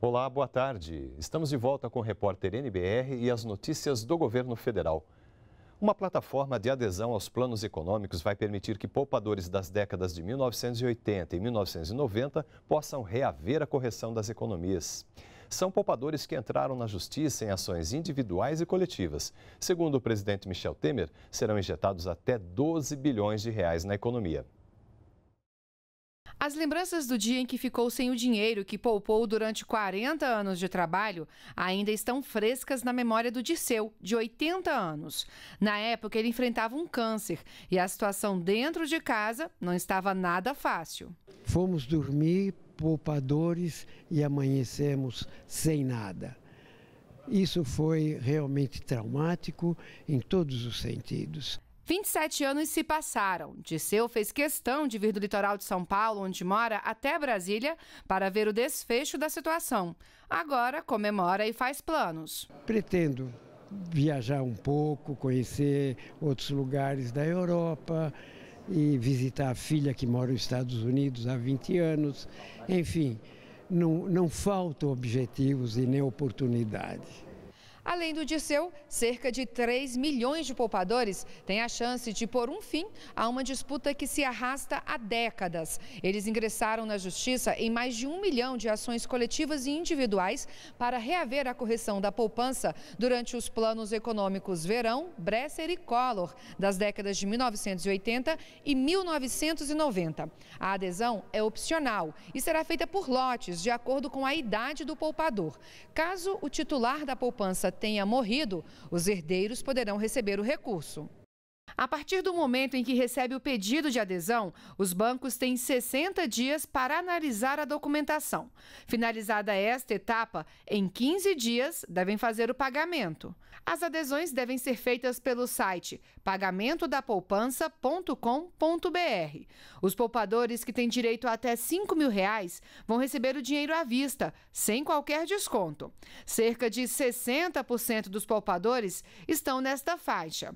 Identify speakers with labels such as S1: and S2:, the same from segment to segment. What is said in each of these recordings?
S1: Olá, boa tarde. Estamos de volta com o repórter NBR e as notícias do governo federal. Uma plataforma de adesão aos planos econômicos vai permitir que poupadores das décadas de 1980 e 1990 possam reaver a correção das economias são poupadores que entraram na justiça em ações individuais e coletivas. Segundo o presidente Michel Temer, serão injetados até 12 bilhões de reais na economia.
S2: As lembranças do dia em que ficou sem o dinheiro que poupou durante 40 anos de trabalho ainda estão frescas na memória do Disseu, de 80 anos. Na época, ele enfrentava um câncer e a situação dentro de casa não estava nada fácil.
S3: Fomos dormir, poupadores e amanhecemos sem nada. Isso foi realmente traumático em todos os sentidos.
S2: 27 anos se passaram. Disseu fez questão de vir do litoral de São Paulo, onde mora, até Brasília para ver o desfecho da situação. Agora comemora e faz planos.
S3: Pretendo viajar um pouco, conhecer outros lugares da Europa, e visitar a filha que mora nos Estados Unidos há 20 anos. Enfim, não, não faltam objetivos e nem oportunidades.
S2: Além do Dirceu, cerca de 3 milhões de poupadores têm a chance de pôr um fim a uma disputa que se arrasta há décadas. Eles ingressaram na justiça em mais de um milhão de ações coletivas e individuais para reaver a correção da poupança durante os planos econômicos Verão, Bresser e Collor, das décadas de 1980 e 1990. A adesão é opcional e será feita por lotes, de acordo com a idade do poupador. Caso o titular da poupança tenha morrido, os herdeiros poderão receber o recurso. A partir do momento em que recebe o pedido de adesão, os bancos têm 60 dias para analisar a documentação. Finalizada esta etapa, em 15 dias devem fazer o pagamento. As adesões devem ser feitas pelo site pagamentodapoupança.com.br. Os poupadores que têm direito a até 5 mil reais vão receber o dinheiro à vista, sem qualquer desconto. Cerca de 60% dos poupadores estão nesta faixa.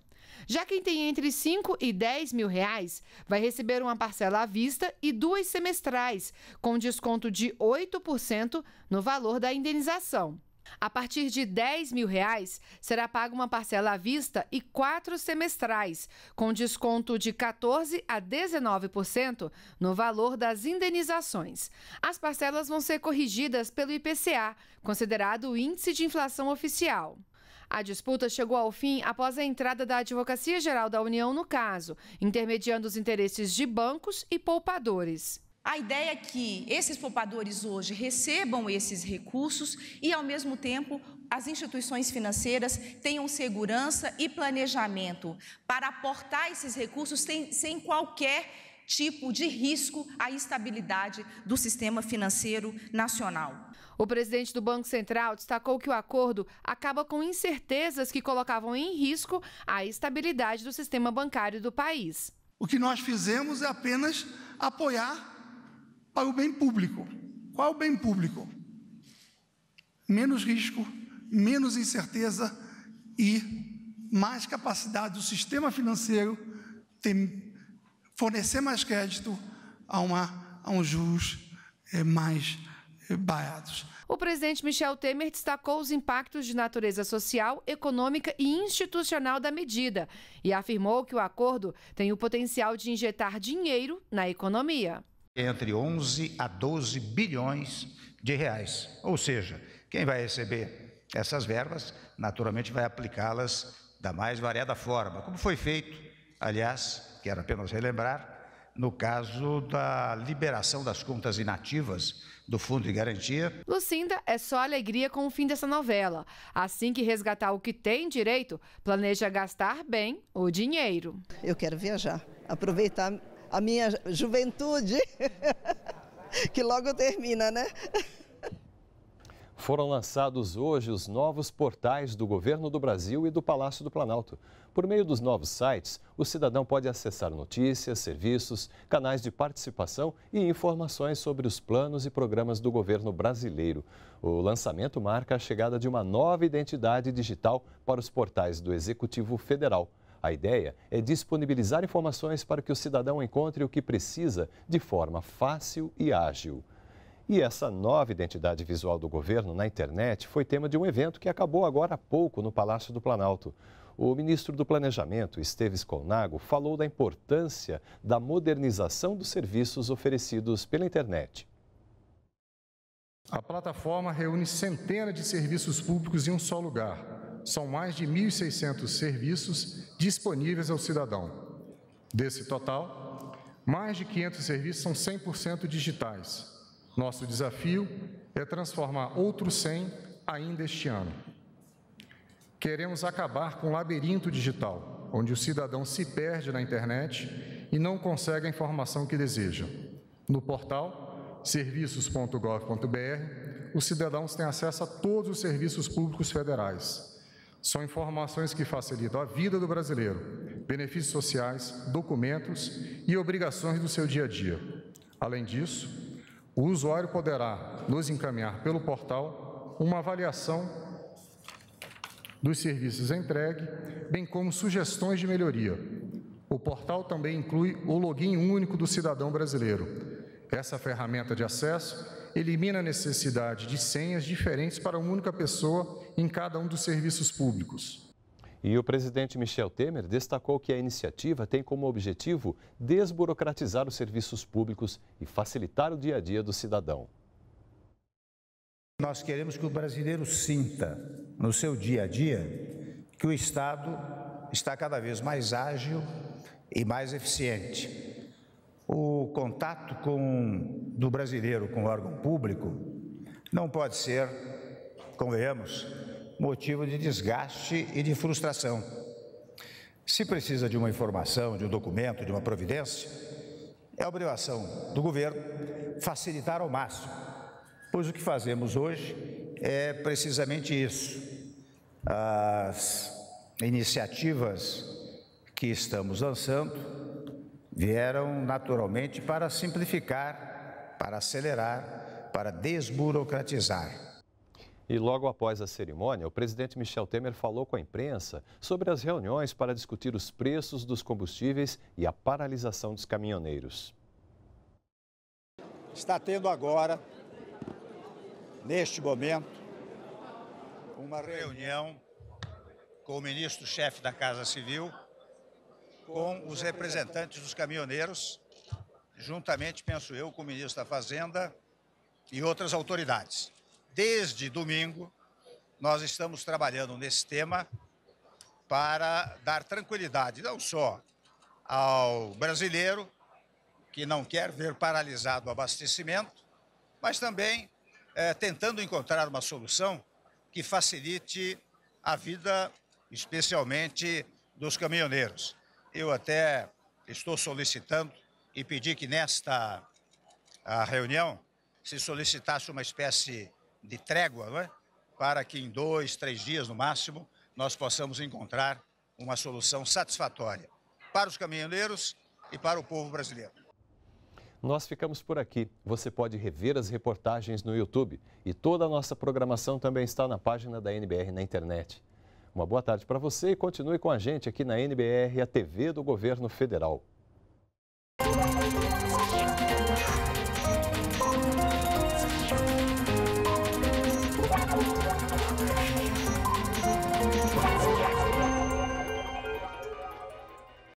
S2: Já quem tem entre 5 e 10 mil reais vai receber uma parcela à vista e duas semestrais, com desconto de 8% no valor da indenização. A partir de 10 mil reais, será paga uma parcela à vista e quatro semestrais, com desconto de 14% a 19% no valor das indenizações. As parcelas vão ser corrigidas pelo IPCA, considerado o índice de inflação oficial. A disputa chegou ao fim após a entrada da Advocacia Geral da União no caso, intermediando os interesses de bancos e poupadores. A ideia é que esses poupadores hoje recebam esses recursos e, ao mesmo tempo, as instituições financeiras tenham segurança e planejamento para aportar esses recursos sem, sem qualquer tipo de risco à estabilidade do sistema financeiro nacional. O presidente do Banco Central destacou que o acordo acaba com incertezas que colocavam em risco a estabilidade do sistema bancário do país.
S4: O que nós fizemos é apenas apoiar para o bem público. Qual o bem público? Menos risco, menos incerteza e mais capacidade do sistema financeiro ter fornecer mais crédito a, uma, a um juros é, mais é,
S2: O presidente Michel Temer destacou os impactos de natureza social, econômica e institucional da medida e afirmou que o acordo tem o potencial de injetar dinheiro na economia.
S3: Entre 11 a 12 bilhões de reais. Ou seja, quem vai receber essas verbas, naturalmente vai aplicá-las da mais variada forma, como foi feito, aliás, quero apenas relembrar, no caso da liberação das contas inativas do Fundo de Garantia.
S2: Lucinda é só alegria com o fim dessa novela. Assim que resgatar o que tem direito, planeja gastar bem o dinheiro. Eu quero viajar, aproveitar a minha juventude, que logo termina, né?
S1: Foram lançados hoje os novos portais do Governo do Brasil e do Palácio do Planalto. Por meio dos novos sites, o cidadão pode acessar notícias, serviços, canais de participação e informações sobre os planos e programas do governo brasileiro. O lançamento marca a chegada de uma nova identidade digital para os portais do Executivo Federal. A ideia é disponibilizar informações para que o cidadão encontre o que precisa de forma fácil e ágil. E essa nova identidade visual do governo na internet foi tema de um evento que acabou agora há pouco no Palácio do Planalto. O ministro do Planejamento, Esteves Colnago, falou da importância da modernização dos serviços oferecidos pela internet.
S4: A plataforma reúne centenas de serviços públicos em um só lugar. São mais de 1.600 serviços disponíveis ao cidadão. Desse total, mais de 500 serviços são 100% digitais nosso desafio é transformar outros 100 ainda este ano. Queremos acabar com o labirinto digital, onde o cidadão se perde na internet e não consegue a informação que deseja. No portal serviços.gov.br, os cidadãos têm acesso a todos os serviços públicos federais. São informações que facilitam a vida do brasileiro, benefícios sociais, documentos e obrigações do seu dia a dia. Além disso, o usuário poderá nos encaminhar pelo portal uma avaliação dos serviços entregue, bem como sugestões de melhoria. O portal também inclui o login único do cidadão brasileiro. Essa ferramenta de acesso elimina a necessidade de senhas diferentes para uma única pessoa em cada um dos serviços públicos.
S1: E o presidente Michel Temer destacou que a iniciativa tem como objetivo desburocratizar os serviços públicos e facilitar o dia a dia do
S3: cidadão. Nós queremos que o brasileiro sinta no seu dia a dia que o Estado está cada vez mais ágil e mais eficiente. O contato com, do brasileiro com o órgão público não pode ser, convenhamos, motivo de desgaste e de frustração. Se precisa de uma informação, de um documento, de uma providência, é obrigação do governo facilitar ao máximo, pois o que fazemos hoje é precisamente isso. As iniciativas que estamos lançando vieram naturalmente para simplificar, para acelerar, para desburocratizar.
S1: E logo após a cerimônia, o presidente Michel Temer falou com a imprensa sobre as reuniões para discutir os preços dos combustíveis e a paralisação dos caminhoneiros.
S3: Está tendo agora, neste momento, uma reunião com o ministro-chefe da Casa Civil, com os representantes dos caminhoneiros, juntamente, penso eu, com o ministro da Fazenda e outras autoridades. Desde domingo, nós estamos trabalhando nesse tema para dar tranquilidade, não só ao brasileiro, que não quer ver paralisado o abastecimento, mas também é, tentando encontrar uma solução que facilite a vida, especialmente dos caminhoneiros. Eu até estou solicitando e pedi que nesta ah, reunião se solicitasse uma espécie de trégua, não é? para que em dois, três dias no máximo nós possamos encontrar uma solução satisfatória para os caminhoneiros e para o povo brasileiro.
S1: Nós ficamos por aqui. Você pode rever as reportagens no YouTube e toda a nossa programação também está na página da NBR na internet. Uma boa tarde para você e continue com a gente aqui na NBR, a TV do Governo Federal.